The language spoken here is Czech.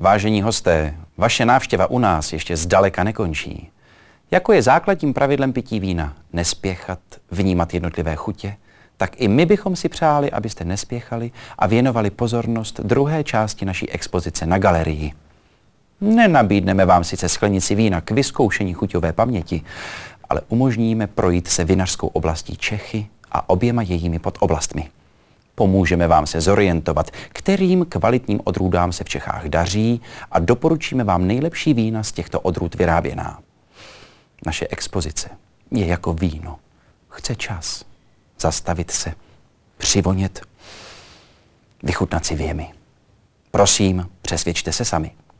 Vážení hosté, vaše návštěva u nás ještě zdaleka nekončí. Jako je základním pravidlem pití vína nespěchat, vnímat jednotlivé chutě, tak i my bychom si přáli, abyste nespěchali a věnovali pozornost druhé části naší expozice na galerii. Nenabídneme vám sice sklenici vína k vyzkoušení chuťové paměti, ale umožníme projít se vinařskou oblastí Čechy a oběma jejími podoblastmi. Pomůžeme vám se zorientovat, kterým kvalitním odrůdám se v Čechách daří a doporučíme vám nejlepší vína z těchto odrůd vyráběná. Naše expozice je jako víno. Chce čas zastavit se, přivonět, vychutnat si věmi. Prosím, přesvědčte se sami.